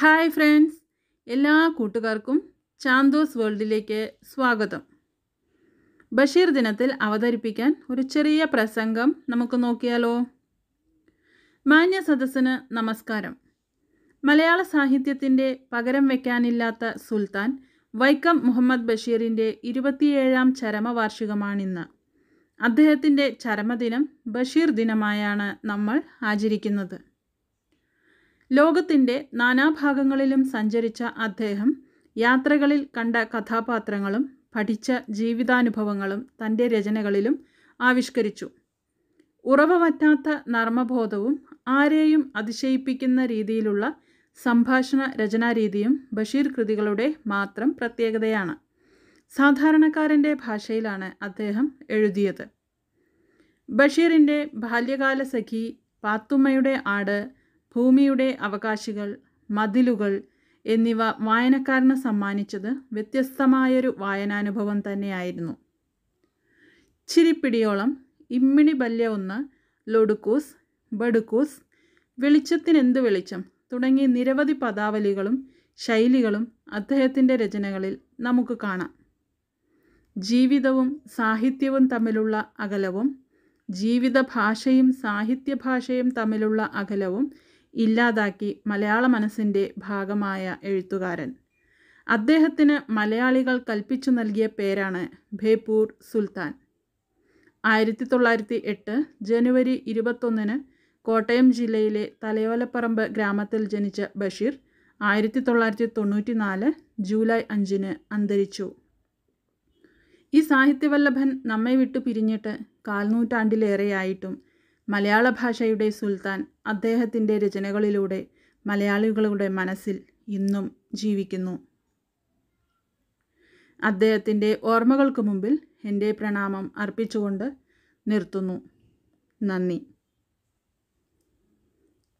hi friends എല്ലാ കൂട്ടുകാർക്കും ചാന്തോസ് വേൾഡിലേക്ക് സ്വാഗതം ബഷീർ ദിനത്തിൽ അവതരിപ്പിക്കാൻ ഒരു ചെറിയ പ്രസംഗം നമുക്ക് നോക്കിയാലോ മാന്യ സദസ്സിന് നമസ്കാരം മലയാള സാഹിത്യത്തിൻ്റെ പകരം വയ്ക്കാനില്ലാത്ത സുൽത്താൻ വൈക്കം മുഹമ്മദ് ബഷീറിൻ്റെ ഇരുപത്തിയേഴാം ചരമവാർഷികമാണിന്ന് അദ്ദേഹത്തിൻ്റെ ചരമദിനം ബഷീർ ദിനമായാണ് നമ്മൾ ആചരിക്കുന്നത് ലോകത്തിൻ്റെ നാനാഭാഗങ്ങളിലും സഞ്ചരിച്ച അദ്ദേഹം യാത്രകളിൽ കണ്ട കഥാപാത്രങ്ങളും പഠിച്ച ജീവിതാനുഭവങ്ങളും തൻ്റെ രചനകളിലും ആവിഷ്കരിച്ചു ഉറവ വറ്റാത്ത നർമ്മബോധവും ആരെയും അതിശയിപ്പിക്കുന്ന രീതിയിലുള്ള സംഭാഷണ രചനാരീതിയും ബഷീർ കൃതികളുടെ മാത്രം പ്രത്യേകതയാണ് സാധാരണക്കാരൻ്റെ ഭാഷയിലാണ് അദ്ദേഹം എഴുതിയത് ബഷീറിൻ്റെ ബാല്യകാല സഖി പാത്തുമ്മയുടെ ആട് ഭൂമിയുടെ അവകാശികൾ മതിലുകൾ എന്നിവ വായനക്കാരന് സമ്മാനിച്ചത് വ്യത്യസ്തമായൊരു വായനാനുഭവം തന്നെയായിരുന്നു ചിരിപ്പിടിയോളം ഇമ്മിണി ബല്യ ഒന്ന് ലൊടുക്കൂസ് ബടുക്കൂസ് വെളിച്ചത്തിനെന്ത് വെളിച്ചം തുടങ്ങി നിരവധി പദാവലികളും ശൈലികളും അദ്ദേഹത്തിൻ്റെ രചനകളിൽ നമുക്ക് കാണാം ജീവിതവും സാഹിത്യവും തമ്മിലുള്ള അകലവും ജീവിത ഭാഷയും സാഹിത്യഭാഷയും തമ്മിലുള്ള അകലവും ഇല്ലാതാക്കി മലയാള മനസ്സിൻ്റെ ഭാഗമായ എഴുത്തുകാരൻ അദ്ദേഹത്തിന് മലയാളികൾ കൽപ്പിച്ചു നൽകിയ പേരാണ് ഭേപ്പൂർ സുൽത്താൻ ആയിരത്തി തൊള്ളായിരത്തി എട്ട് ജനുവരി ഇരുപത്തൊന്നിന് കോട്ടയം ജില്ലയിലെ തലയോലപ്പറമ്പ് ഗ്രാമത്തിൽ ജനിച്ച ബഷീർ ആയിരത്തി തൊള്ളായിരത്തി തൊണ്ണൂറ്റി നാല് ജൂലൈ അഞ്ചിന് അന്തരിച്ചു ഈ സാഹിത്യവല്ലഭൻ നമ്മെ വിട്ടു പിരിഞ്ഞിട്ട് കാൽനൂറ്റാണ്ടിലേറെയായിട്ടും മലയാള ഭാഷയുടെ സുൽത്താൻ അദ്ദേഹത്തിൻ്റെ രചനകളിലൂടെ മലയാളികളുടെ മനസ്സിൽ ഇന്നും ജീവിക്കുന്നു അദ്ദേഹത്തിൻ്റെ ഓർമ്മകൾക്ക് മുമ്പിൽ എൻ്റെ പ്രണാമം അർപ്പിച്ചുകൊണ്ട് നിർത്തുന്നു നന്ദി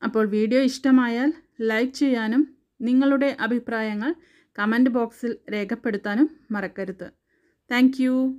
അപ്പോൾ വീഡിയോ ഇഷ്ടമായാൽ ലൈക്ക് ചെയ്യാനും നിങ്ങളുടെ അഭിപ്രായങ്ങൾ കമൻറ്റ് ബോക്സിൽ രേഖപ്പെടുത്താനും മറക്കരുത് താങ്ക്